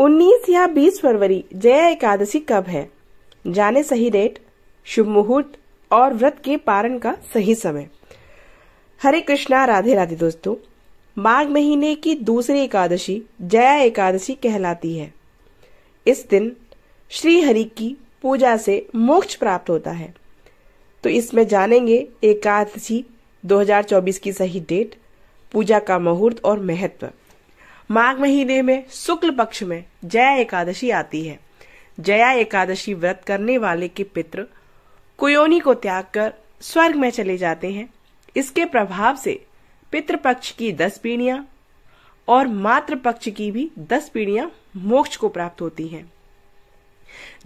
19 या 20 फरवरी जया एकादशी कब है जाने सही डेट शुभ मुहूर्त और व्रत के पारण का सही समय हरे कृष्णा राधे राधे दोस्तों माघ महीने की दूसरी एकादशी जया एकादशी कहलाती है इस दिन श्री हरि की पूजा से मोक्ष प्राप्त होता है तो इसमें जानेंगे एकादशी 2024 की सही डेट पूजा का मुहूर्त और महत्व माघ महीने में शुक्ल पक्ष में जया एकादशी आती है जया एकादशी व्रत करने वाले के पित्र कुयोनी को त्याग कर स्वर्ग में चले जाते हैं इसके प्रभाव से पितृपक्ष की दस पीढ़ियां और मातृपक्ष की भी दस पीढ़ियां मोक्ष को प्राप्त होती हैं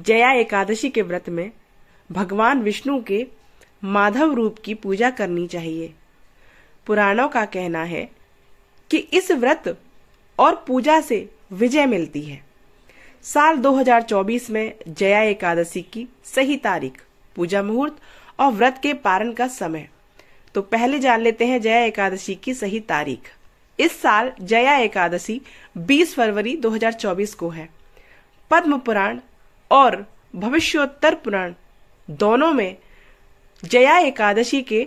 जया एकादशी के व्रत में भगवान विष्णु के माधव रूप की पूजा करनी चाहिए पुराणों का कहना है कि इस व्रत और पूजा से विजय मिलती है साल 2024 में जया एकादशी की सही तारीख पूजा मुहूर्त और व्रत के पारण का समय तो पहले जान लेते हैं जया एकादशी की सही तारीख इस साल जया एकादशी 20 फरवरी 2024 को है पद्म पुराण और भविष्योत्तर पुराण दोनों में जया एकादशी के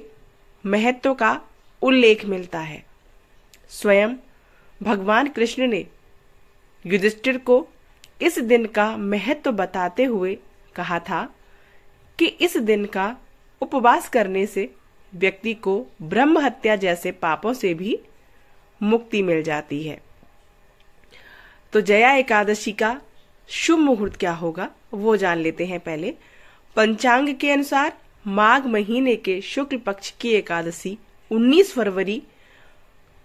महत्व का उल्लेख मिलता है स्वयं भगवान कृष्ण ने युधिष्ठिर को इस दिन का महत्व बताते हुए कहा था कि इस दिन का उपवास करने से व्यक्ति को ब्रह्म हत्या जैसे पापों से भी मुक्ति मिल जाती है तो जया एकादशी का शुभ मुहूर्त क्या होगा वो जान लेते हैं पहले पंचांग के अनुसार माघ महीने के शुक्ल पक्ष की एकादशी 19 फरवरी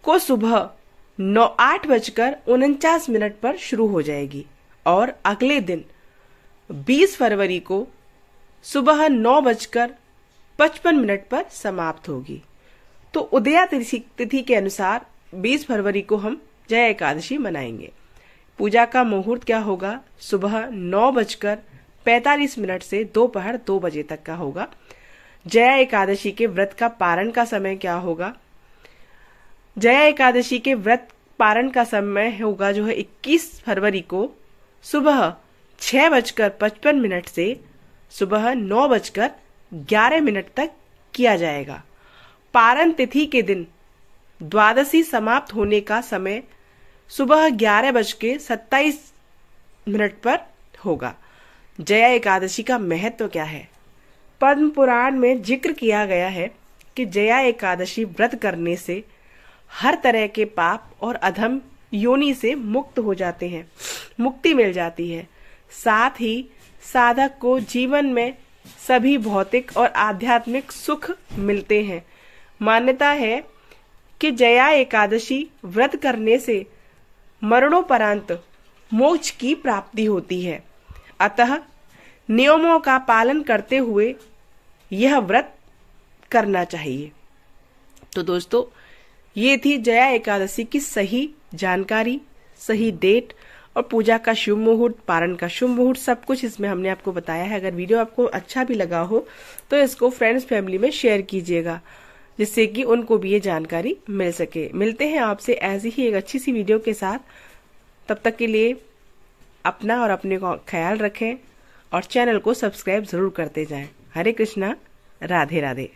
को सुबह नौ आठ बजकर उनचास मिनट पर शुरू हो जाएगी और अगले दिन 20 फरवरी को सुबह नौ बजकर पचपन मिनट पर समाप्त होगी तो उदया तिथि के अनुसार 20 फरवरी को हम जय एकादशी मनाएंगे पूजा का मुहूर्त क्या होगा सुबह नौ बजकर पैतालीस मिनट से दोपहर दो, दो बजे तक का होगा जया एकादशी के व्रत का पारण का समय क्या होगा जया एकादशी के व्रत पारण का समय होगा जो है 21 फरवरी को सुबह छह बजकर पचपन मिनट से सुबह नौ बजकर ग्यारह मिनट तक किया जाएगा पारण तिथि के दिन द्वादशी समाप्त होने का समय सुबह ग्यारह बज के सत्ताईस मिनट पर होगा जया एकादशी का महत्व तो क्या है पद्म पुराण में जिक्र किया गया है कि जया एकादशी व्रत करने से हर तरह के पाप और अधम योनि से मुक्त हो जाते हैं मुक्ति मिल जाती है साथ ही साधक को जीवन में सभी भौतिक और आध्यात्मिक सुख मिलते हैं मान्यता है कि जया एकादशी व्रत करने से मरणोपरांत मोक्ष की प्राप्ति होती है अतः नियमों का पालन करते हुए यह व्रत करना चाहिए तो दोस्तों ये थी जया एकादशी की सही जानकारी सही डेट और पूजा का शुभ मुहूर्त पारण का शुभ मुहूर्त सब कुछ इसमें हमने आपको बताया है अगर वीडियो आपको अच्छा भी लगा हो तो इसको फ्रेंड्स फैमिली में शेयर कीजिएगा जिससे कि उनको भी ये जानकारी मिल सके मिलते हैं आपसे ऐसी ही एक अच्छी सी वीडियो के साथ तब तक के लिए अपना और अपने को ख्याल रखें और चैनल को सब्सक्राइब जरूर करते जाएं हरे कृष्णा राधे राधे